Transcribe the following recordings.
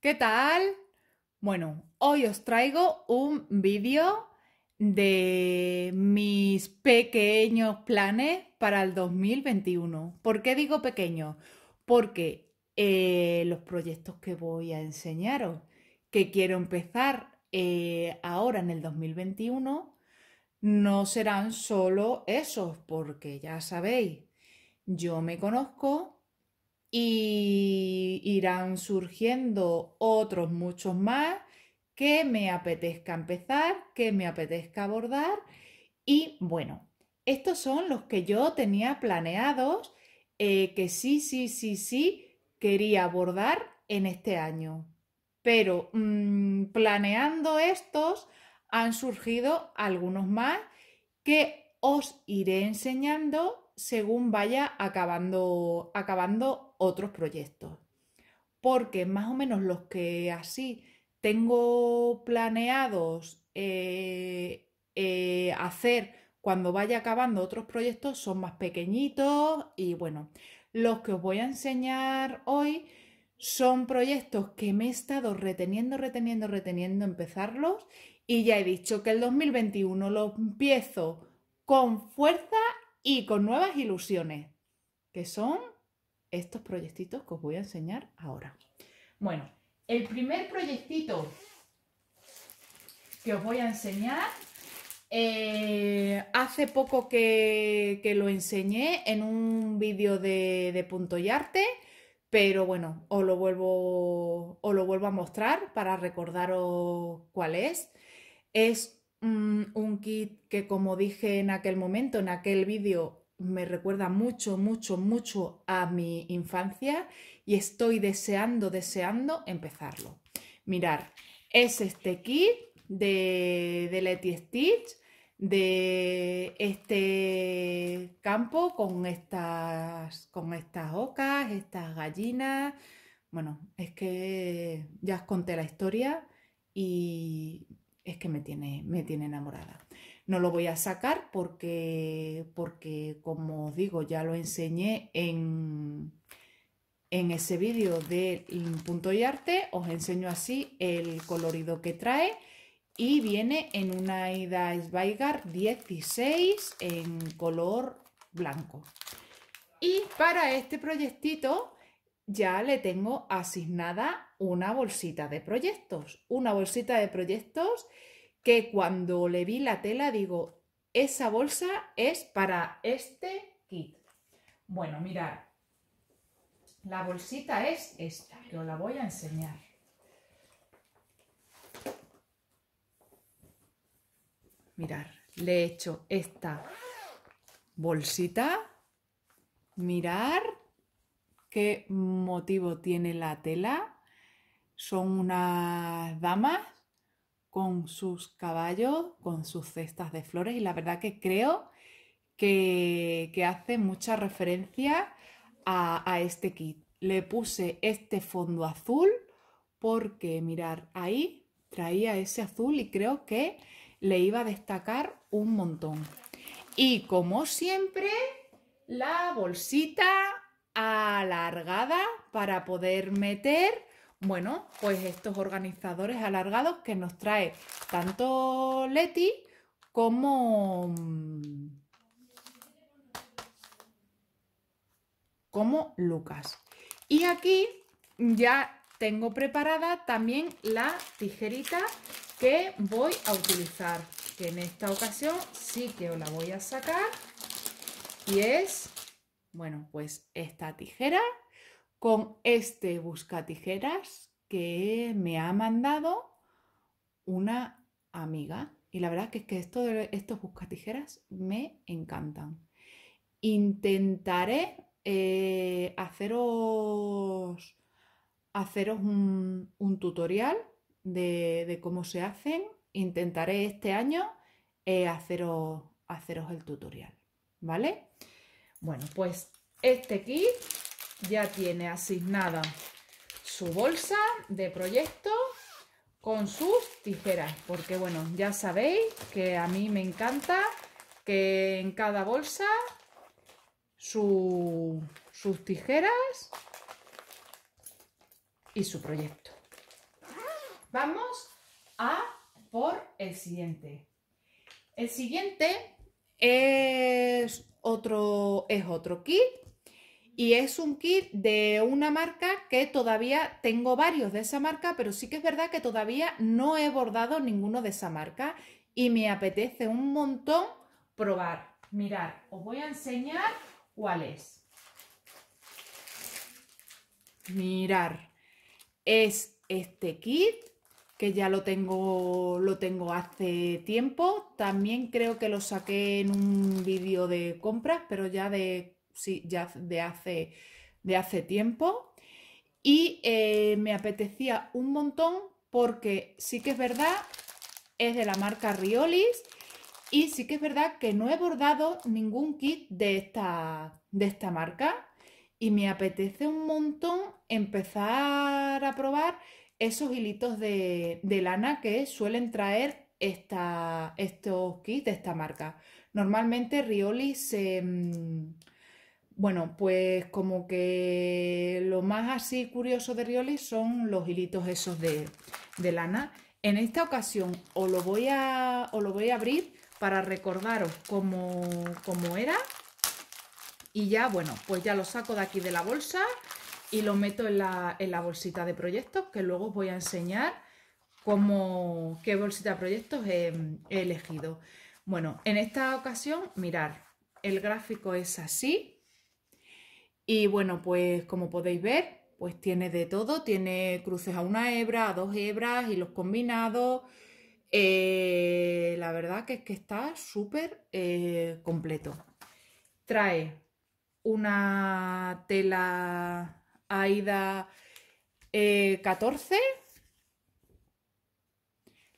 ¿Qué tal? Bueno, hoy os traigo un vídeo de mis pequeños planes para el 2021. ¿Por qué digo pequeños? Porque eh, los proyectos que voy a enseñaros, que quiero empezar eh, ahora en el 2021, no serán solo esos, porque ya sabéis, yo me conozco y irán surgiendo otros muchos más que me apetezca empezar, que me apetezca abordar y bueno, estos son los que yo tenía planeados eh, que sí, sí, sí, sí quería abordar en este año. Pero mm, planeando estos han surgido algunos más que os iré enseñando según vaya acabando, acabando otros proyectos. Porque más o menos los que así tengo planeados eh, eh, hacer cuando vaya acabando otros proyectos son más pequeñitos y bueno, los que os voy a enseñar hoy son proyectos que me he estado reteniendo, reteniendo, reteniendo empezarlos y ya he dicho que el 2021 lo empiezo con fuerza y con nuevas ilusiones, que son estos proyectitos que os voy a enseñar ahora. Bueno, el primer proyectito que os voy a enseñar, eh, hace poco que, lo enseñé en un vídeo de, Punto y Arte, pero bueno, os lo, vuelvo, os lo vuelvo a mostrar para recordaros cuál es. Es un, mm, un kit que como dije en aquel momento, en aquel vídeo, me recuerda mucho, mucho, mucho a mi infancia y estoy deseando, deseando empezarlo. Mirar, es este kit de, de Letty Stitch de este campo con estas, con estas ocas, estas gallinas. Bueno, es que ya os conté la historia y es que me tiene, me tiene enamorada. No lo voy a sacar porque, porque como os digo, ya lo enseñé en, en ese vídeo de punto y arte. Os enseño así el colorido que trae y viene en una Ida Sveigar 16 en color blanco. Y para este proyectito ya le tengo asignada una bolsita de proyectos. Una bolsita de proyectos que cuando le vi la tela digo, esa bolsa es para este kit. Bueno, mirad, la bolsita es esta, que os la voy a enseñar. mirar le he hecho esta bolsita. Mirar qué motivo tiene la tela. Son unas damas con sus caballos, con sus cestas de flores y la verdad que creo que, hace mucha referencia a, a, este kit. Le puse este fondo azul porque mirar ahí traía ese azul y creo que le iba a destacar un montón. Y como siempre, la bolsita alargada para poder meter bueno, pues estos organizadores alargados que nos trae tanto Leti como, mm, como Lucas. Y aquí ya tengo preparada también la tijerita que voy a utilizar, que en esta ocasión sí que os la voy a sacar y es, bueno, pues esta tijera con este buscatijeras que me ha mandado una amiga. Y la verdad que es que estos buscatijeras me encantan. Intentaré eh, haceros, haceros un, tutorial de, cómo se hacen. Intentaré este año eh, haceros, haceros el tutorial. ¿Vale? Bueno, pues este kit ya tiene asignada su bolsa de proyecto con sus tijeras, porque bueno, ya sabéis que a mí me encanta que en cada bolsa sus tijeras y su proyecto. Vamos a por el siguiente. El siguiente es otro, es otro kit y es un kit de una marca que todavía tengo varios de esa marca, pero sí que es verdad que todavía no he bordado ninguno de esa marca y me apetece un montón probar. Mirar, os voy a enseñar cuál es. Mirar, es este kit que ya lo tengo, lo tengo hace tiempo. También creo que lo saqué en un vídeo de compras, pero ya de sí, ya de hace, de hace tiempo. Y eh, me apetecía un montón porque sí que es verdad, es de la marca Riolis. Y sí que es verdad que no he bordado ningún kit de esta, de esta marca. Y me apetece un montón empezar a probar esos hilitos de, lana que suelen traer estos kits de esta marca. Normalmente Rioli se, mm, bueno, pues como que lo más así curioso de Rioli son los hilitos esos de, lana. En esta ocasión os lo voy a, abrir para recordaros cómo, era. Y ya, bueno, pues ya lo saco de aquí de la bolsa y lo meto en la, bolsita de proyectos que luego os voy a enseñar cómo, qué bolsita de proyectos he, elegido. Bueno, en esta ocasión, mirar, el gráfico es así y bueno, pues como podéis ver, pues tiene de todo. Tiene cruces a una hebra, a dos hebras y los combinados. Eh, la verdad que es que está súper eh, completo. Trae una tela AIDA 14. Eh,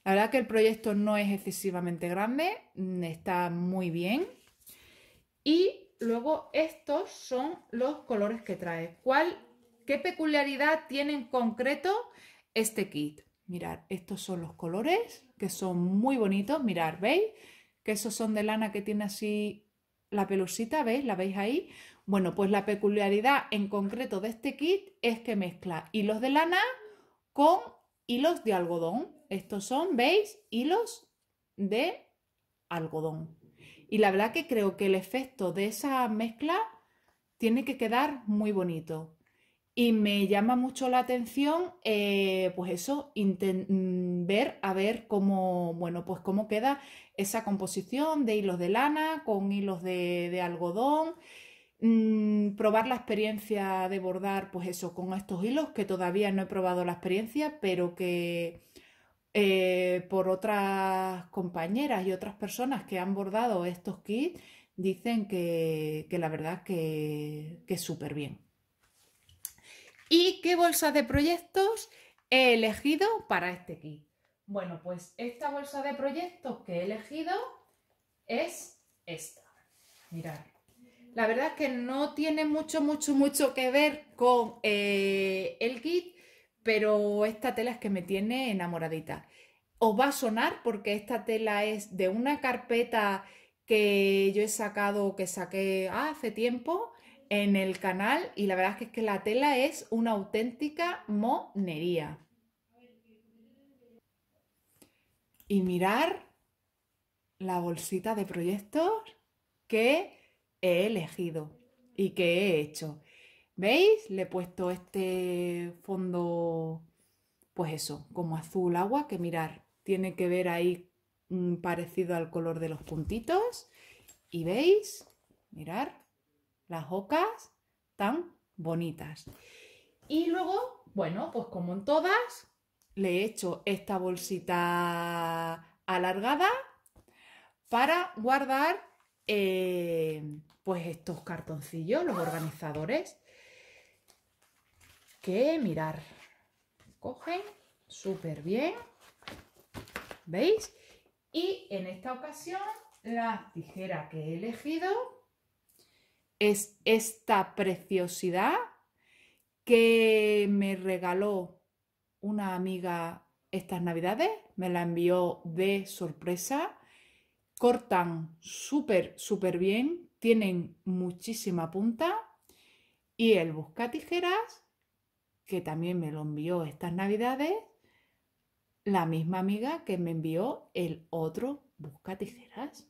la verdad que el proyecto no es excesivamente grande, está muy bien. Luego, estos son los colores que trae. ¿Cuál, ¿Qué peculiaridad tiene en concreto este kit? Mirad, estos son los colores que son muy bonitos. Mirad, ¿veis? Que esos son de lana que tiene así la pelusita, ¿veis? ¿La veis ahí? Bueno, pues la peculiaridad en concreto de este kit es que mezcla hilos de lana con hilos de algodón. Estos son, ¿veis? Hilos de algodón. Y la verdad que creo que el efecto de esa mezcla tiene que quedar muy bonito. Y me llama mucho la atención, eh, pues eso, mm, ver a ver cómo, bueno, pues cómo queda esa composición de hilos de lana con hilos de, algodón, mm, probar la experiencia de bordar, pues eso, con estos hilos, que todavía no he probado la experiencia, pero que, eh, por otras compañeras y otras personas que han bordado estos kits, dicen que, la verdad que, es súper bien. ¿Y qué bolsa de proyectos he elegido para este kit? Bueno, pues esta bolsa de proyectos que he elegido es esta. Mirad. La verdad es que no tiene mucho, mucho, mucho que ver con eh, el kit, pero esta tela es que me tiene enamoradita. Os va a sonar porque esta tela es de una carpeta que yo he sacado, que saqué hace tiempo en el canal y la verdad es que, es que la tela es una auténtica monería. Y mirar la bolsita de proyectos que he elegido y que he hecho. ¿Veis? Le he puesto este fondo, pues eso, como azul agua, que mirar, tiene que ver ahí parecido al color de los puntitos. Y veis, mirar, las ocas tan bonitas. Y luego, bueno, pues como en todas, le he hecho esta bolsita alargada para guardar eh, pues estos cartoncillos, los organizadores que mirar. Cogen súper bien. ¿Veis? Y en esta ocasión la tijera que he elegido es esta preciosidad que me regaló una amiga estas navidades, me la envió de sorpresa. Cortan súper, súper bien, tienen muchísima punta y el busca tijeras que también me lo envió estas navidades, la misma amiga que me envió el otro busca tijeras.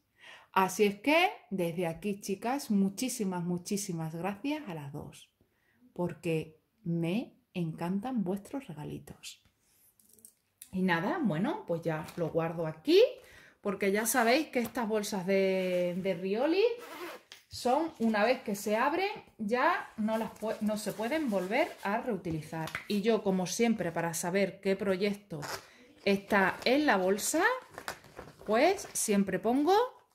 Así es que desde aquí, chicas, muchísimas, muchísimas gracias a las dos, porque me encantan vuestros regalitos. Y nada, bueno, pues ya lo guardo aquí, porque ya sabéis que estas bolsas de, de Rioli son, una vez que se abren, ya no, las no se pueden volver a reutilizar. Y yo, como siempre, para saber qué proyecto está en la bolsa, pues siempre pongo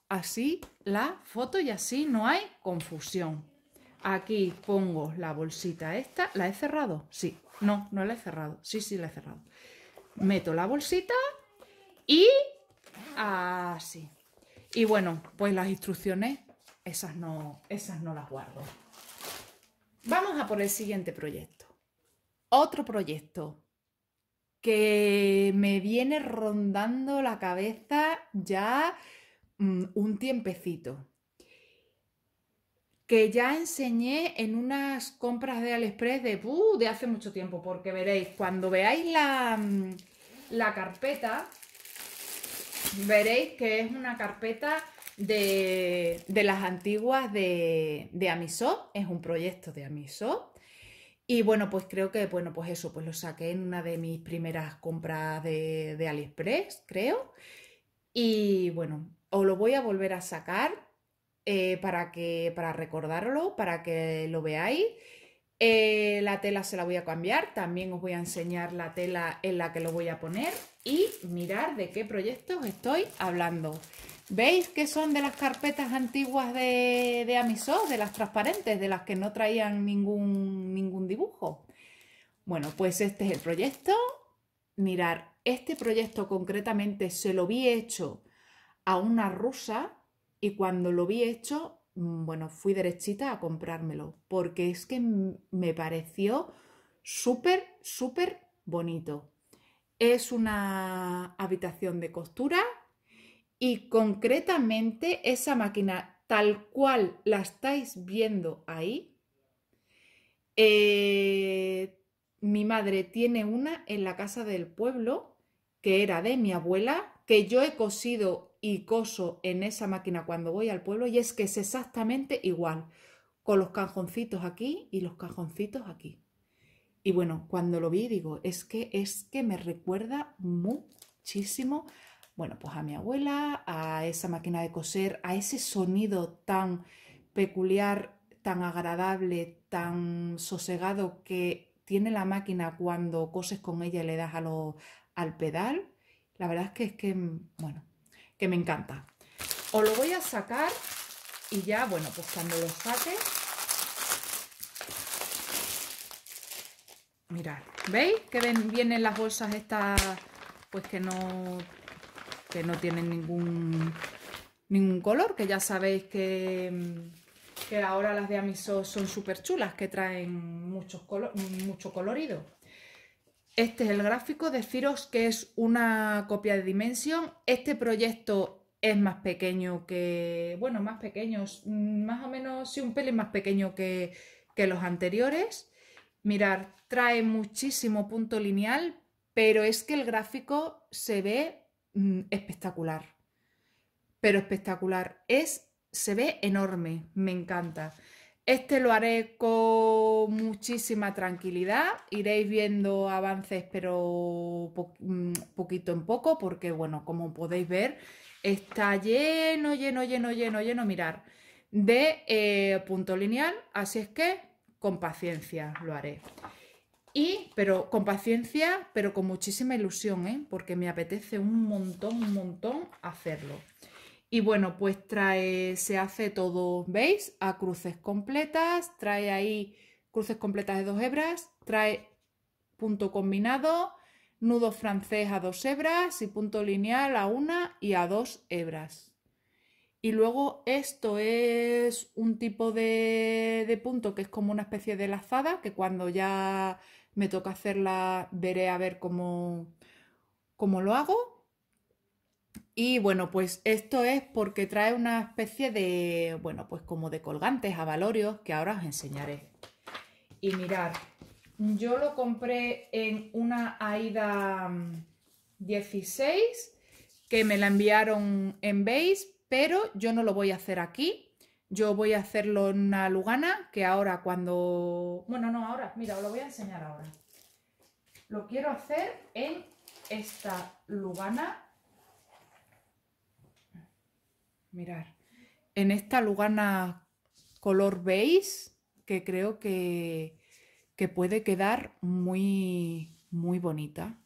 así la foto y así no hay confusión. Aquí pongo la bolsita esta. ¿La he cerrado? Sí. No, no la he cerrado. Sí, sí, la he cerrado. Meto la bolsita y así. Y bueno, pues las instrucciones esas no, esas no las guardo. Vamos a por el siguiente proyecto. Otro proyecto que me viene rondando la cabeza ya mm, un tiempecito. Que ya enseñé en unas compras de Aliexpress de, uh, de hace mucho tiempo, porque veréis, cuando veáis la, mm, la carpeta, veréis que es una carpeta de, las antiguas de, Amiso, es un proyecto de Amiso. Y bueno, pues creo que, bueno, pues eso, pues lo saqué en una de mis primeras compras de, de AliExpress, creo. Y bueno, os lo voy a volver a sacar eh, para, que, para recordarlo, para que lo veáis. Eh, la tela se la voy a cambiar, también os voy a enseñar la tela en la que lo voy a poner y mirar de qué proyectos estoy hablando. ¿Veis que son de las carpetas antiguas de, de de las transparentes, de las que no traían ningún, ningún dibujo? Bueno, pues este es el proyecto. Mirar, este proyecto concretamente se lo vi hecho a una rusa y cuando lo vi hecho, mm, bueno, fui derechita a comprármelo porque es que me pareció súper, súper bonito. Es una habitación de costura y concretamente esa máquina tal cual la estáis viendo ahí, eh, mi madre tiene una en la casa del pueblo que era de mi abuela, que yo he cosido y coso en esa máquina cuando voy al pueblo y es que es exactamente igual, con los cajoncitos aquí y los cajoncitos aquí. Y bueno, cuando lo vi digo, es que es que me recuerda muchísimo bueno, pues a mi abuela, a esa máquina de coser, a ese sonido tan peculiar, tan agradable, tan sosegado que tiene la máquina cuando coses con ella y le das al pedal. La verdad es que es que, bueno, que me encanta. Os lo voy a sacar y ya, bueno, pues cuando lo saque... Mirad, ¿veis que vienen las bolsas estas, pues que no que no tienen ningún, ningún color, que ya sabéis que, ahora las de Amiso son súper chulas, que traen muchos mucho colorido. Este es el gráfico, deciros que es una copia de Dimension. Este proyecto es más pequeño que, bueno, más pequeño, más o menos, sí, un pelín más pequeño que, que los anteriores. Mirar, trae muchísimo punto lineal, pero es que el gráfico se ve Mm, espectacular. Pero espectacular. Es, se ve enorme, me encanta. Este lo haré con muchísima tranquilidad. Iréis viendo avances, pero mm, poquito en poco, porque bueno, como podéis ver, está lleno, lleno, lleno, lleno, lleno, mirar, de eh, punto lineal. Así es que con paciencia lo haré pero con paciencia, pero con muchísima ilusión, ¿eh? porque me apetece un montón, un montón hacerlo. Y bueno, pues trae, se hace todo, ¿veis? A cruces completas, trae ahí cruces completas de dos hebras, trae punto combinado, nudo francés a dos hebras y punto lineal a una y a dos hebras. Y luego esto es un tipo de punto que es como una especie de lazada, que cuando ya me toca hacerla, veré a ver cómo, cómo lo hago. Y bueno, pues esto es porque trae una especie de, bueno, pues como de colgantes, a valorios que ahora os enseñaré. Y mirad, yo lo compré en una AIDA 16 mm, que me la enviaron en Base, pero yo no lo voy a hacer aquí yo voy a hacerlo en una lugana, que ahora cuando... Bueno, no, ahora, mira, os lo voy a enseñar ahora. Lo quiero hacer en esta lugana. Mirar, en esta lugana color beige, que creo que, que puede quedar muy, muy bonita.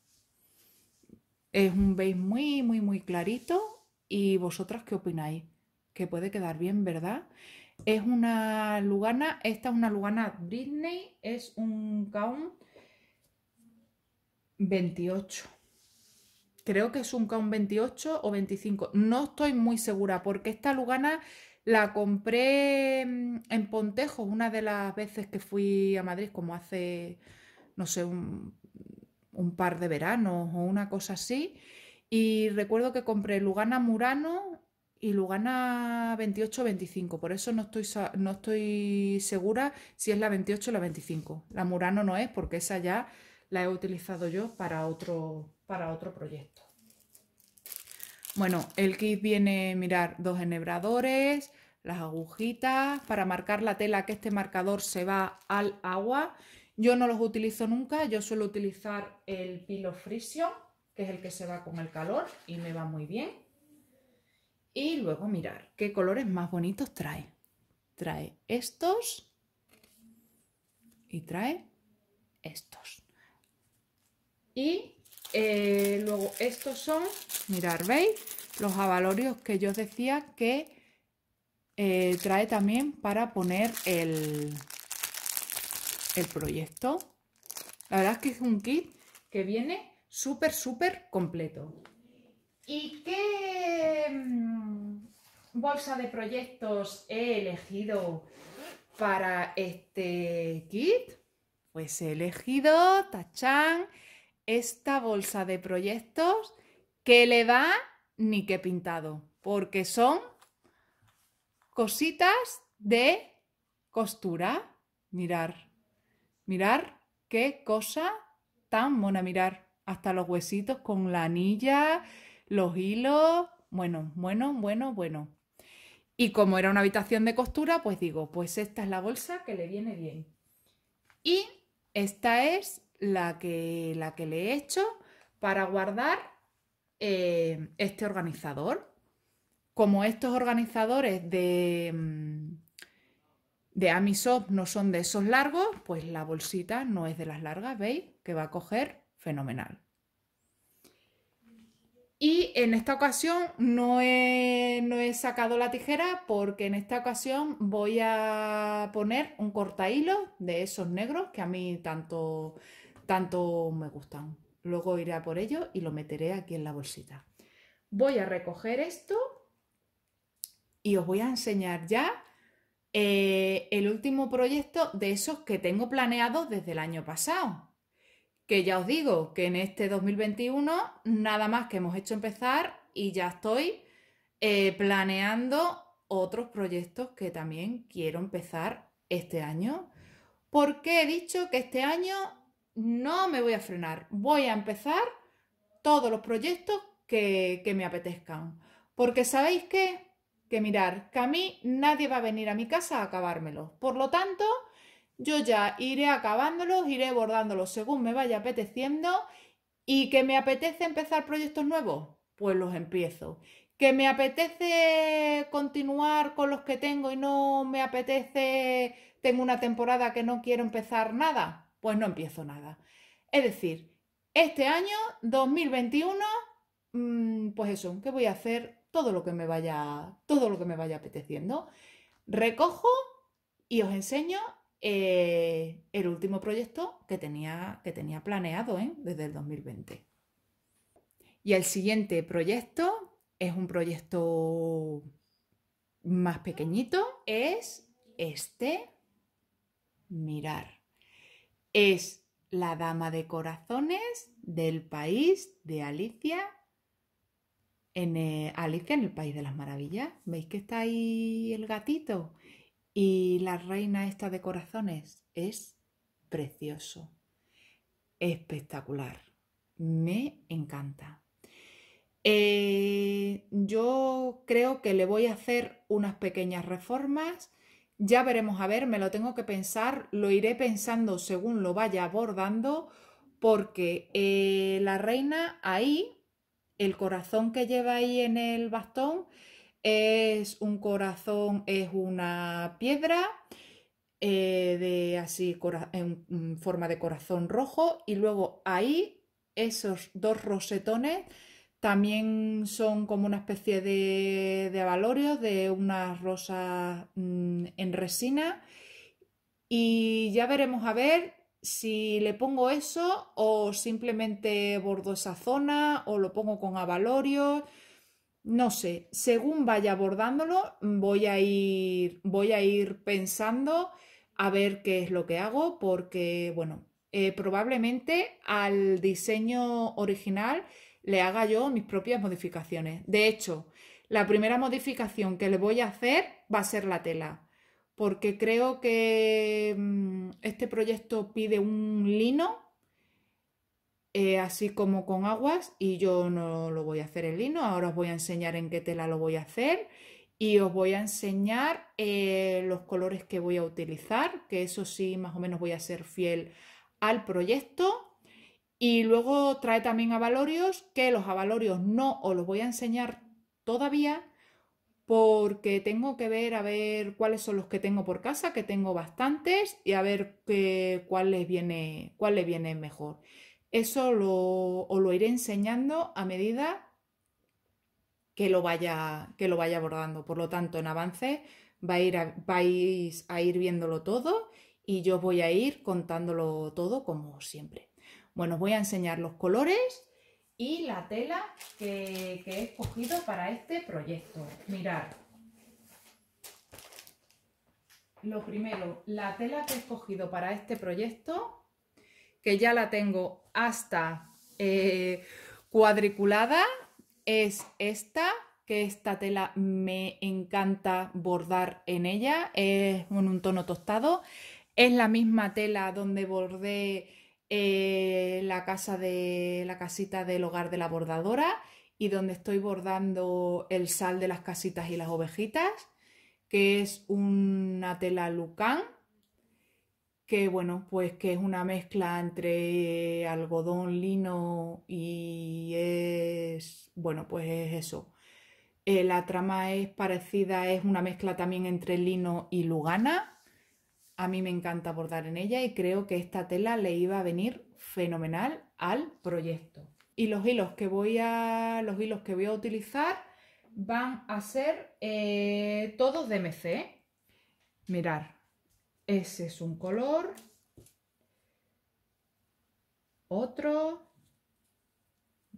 Es un beige muy, muy, muy clarito. ¿Y vosotras qué opináis? que puede quedar bien, ¿verdad? Es una Lugana, esta es una Lugana Britney, es un Kaun 28. Creo que es un Kaun 28 o 25, no estoy muy segura porque esta Lugana la compré mm, en Pontejo una de las veces que fui a Madrid, como hace, no sé, un, un par de veranos o una cosa así. Y recuerdo que compré Lugana Murano, y Lugana 28-25. Por eso no estoy, no estoy segura si es la 28 o la 25. La Murano no es porque esa ya la he utilizado yo para otro, para otro proyecto. Bueno, el kit viene, mirar, dos enhebradores, las agujitas, para marcar la tela que este marcador se va al agua. Yo no los utilizo nunca, yo suelo utilizar el pilo frisio, que es el que se va con el calor y me va muy bien. Y luego mirar qué colores más bonitos trae. Trae estos y trae estos. Y eh, luego estos son, mirar, ¿veis? Los avalorios que yo os decía que eh, trae también para poner el, el proyecto. La verdad es que es un kit que viene súper, súper completo. ¿Y qué mm, bolsa de proyectos he elegido para este kit? Pues he elegido, tachán, esta bolsa de proyectos que le da ni que pintado, porque son cositas de costura. Mirar, mirar qué cosa tan mona, mirar hasta los huesitos con la anilla, los hilos, bueno, bueno, bueno, bueno. Y como era una habitación de costura, pues digo, pues esta es la bolsa que le viene bien. Y esta es la que, la que le he hecho para guardar eh, este organizador. Como estos organizadores de, mm, de Amisop no son de esos largos, pues la bolsita no es de las largas, ¿veis? Que va a coger fenomenal. Y en esta ocasión no he, sacado la tijera porque en esta ocasión voy a poner un cortahilo de esos negros que a mí tanto, tanto me gustan. Luego iré a por ello y lo meteré aquí en la bolsita. Voy a recoger esto y os voy a enseñar ya eh, el último proyecto de esos que tengo planeados desde el año pasado que ya os digo que en este 2021 nada más que hemos hecho empezar y ya estoy eh, planeando otros proyectos que también quiero empezar este año, porque he dicho que este año no me voy a frenar, voy a empezar todos los proyectos que, me apetezcan, porque sabéis qué? que mirar, que a mí nadie va a venir a mi casa a acabármelo, por lo tanto yo ya iré acabándolos, iré bordándolos según me vaya apeteciendo y que me apetece empezar proyectos nuevos, pues los empiezo. Que me apetece continuar con los que tengo y no me apetece, tengo una temporada que no quiero empezar nada, pues no empiezo nada. Es decir, este año 2021, mm, pues eso, que voy a hacer todo lo que me vaya, todo lo que me vaya apeteciendo. Recojo y os enseño eh, el último proyecto que tenía, que tenía planeado ¿eh? desde el 2020. Y el siguiente proyecto es un proyecto más pequeñito, es este, mirar. Es la dama de corazones del país de Alicia, en eh, Alicia en el País de las Maravillas. ¿Veis que está ahí el gatito? Y la reina esta de corazones es precioso, espectacular, me encanta. Eh, yo creo que le voy a hacer unas pequeñas reformas. Ya veremos, a ver, me lo tengo que pensar, lo iré pensando según lo vaya abordando, porque eh, la reina ahí, el corazón que lleva ahí en el bastón, es un corazón, es una piedra eh, de así en forma de corazón rojo y luego ahí esos dos rosetones también son como una especie de, de de unas rosas mm, en resina y ya veremos a ver si le pongo eso o simplemente bordo esa zona o lo pongo con avalorios no sé, según vaya abordándolo, voy a ir, voy a ir pensando a ver qué es lo que hago, porque, bueno, eh, probablemente al diseño original le haga yo mis propias modificaciones. De hecho, la primera modificación que le voy a hacer va a ser la tela, porque creo que mm, este proyecto pide un lino eh, así como con aguas y yo no lo voy a hacer en lino, ahora os voy a enseñar en qué tela lo voy a hacer y os voy a enseñar eh, los colores que voy a utilizar, que eso sí más o menos voy a ser fiel al proyecto. Y luego trae también avalorios, que los avalorios no os los voy a enseñar todavía porque tengo que ver a ver cuáles son los que tengo por casa, que tengo bastantes, y a ver qué, viene, cuál les viene mejor. Eso lo, os lo iré enseñando a medida que lo vaya, que lo vaya abordando. Por lo tanto, en avance a ir vais a ir viéndolo todo y yo voy a ir contándolo todo como siempre. Bueno, os voy a enseñar los colores y la tela que, que he escogido para este proyecto. Mirad. Lo primero, la tela que he escogido para este proyecto que ya la tengo hasta eh, cuadriculada, es esta, que esta tela me encanta bordar en ella, es en un tono tostado, es la misma tela donde bordé eh, la casa de la casita del hogar de la bordadora y donde estoy bordando el sal de las casitas y las ovejitas, que es una tela Lucan que bueno, pues que es una mezcla entre eh, algodón, lino y es, bueno, pues es eso. Eh, la trama es parecida, es una mezcla también entre lino y lugana. A mí me encanta bordar en ella y creo que esta tela le iba a venir fenomenal al proyecto. Y los hilos que voy a, los hilos que voy a utilizar van a ser eh, todos de MC. Mirar, ese es un color. Otro.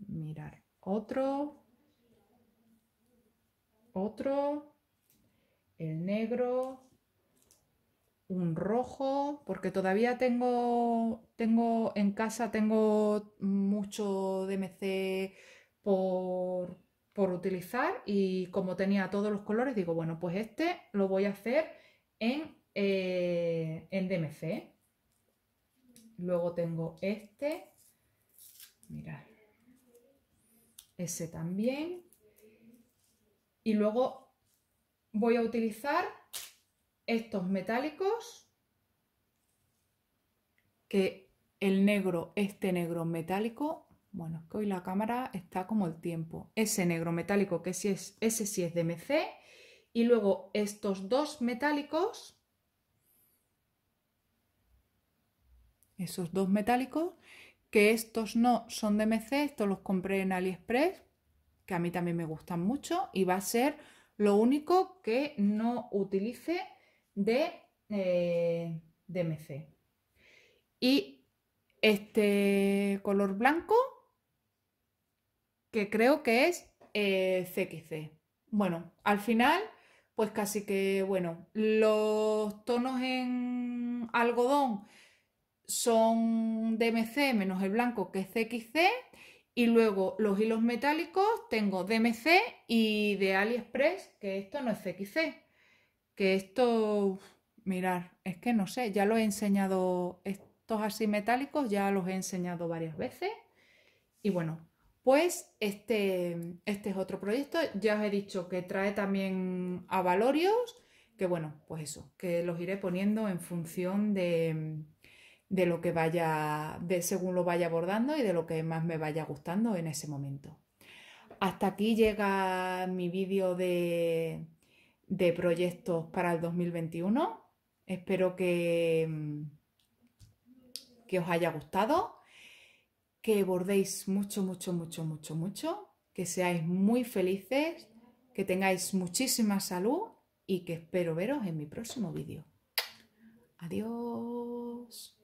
Mirar. Otro. Otro. El negro. Un rojo. Porque todavía tengo, tengo en casa, tengo mucho DMC por, por utilizar. Y como tenía todos los colores, digo, bueno, pues este lo voy a hacer en eh, en DMC. Luego tengo este. Mirad. Ese también. Y luego voy a utilizar estos metálicos. Que el negro, este negro metálico. Bueno, es que hoy la cámara está como el tiempo. Ese negro metálico, que sí es, ese sí es DMC. Y luego estos dos metálicos esos dos metálicos, que estos no son de MC, estos los compré en AliExpress, que a mí también me gustan mucho y va a ser lo único que no utilice de, eh, MC. Y este color blanco, que creo que es CXC. Eh, bueno, al final, pues casi que, bueno, los tonos en algodón son dmc menos el blanco que es CXC y luego los hilos metálicos tengo DMC y de AliExpress, que esto no es CXC, que esto, mirar, es que no sé, ya lo he enseñado, estos así metálicos ya los he enseñado varias veces. Y bueno, pues este, este es otro proyecto, ya os he dicho que trae también a avalorios, que bueno, pues eso, que los iré poniendo en función de de lo que vaya, de según lo vaya abordando y de lo que más me vaya gustando en ese momento. Hasta aquí llega mi vídeo de, proyectos para el 2021. Espero que, mm, que os haya gustado, que bordéis mucho, mucho, mucho, mucho, mucho, que seáis muy felices, que tengáis muchísima salud y que espero veros en mi próximo vídeo. Adiós.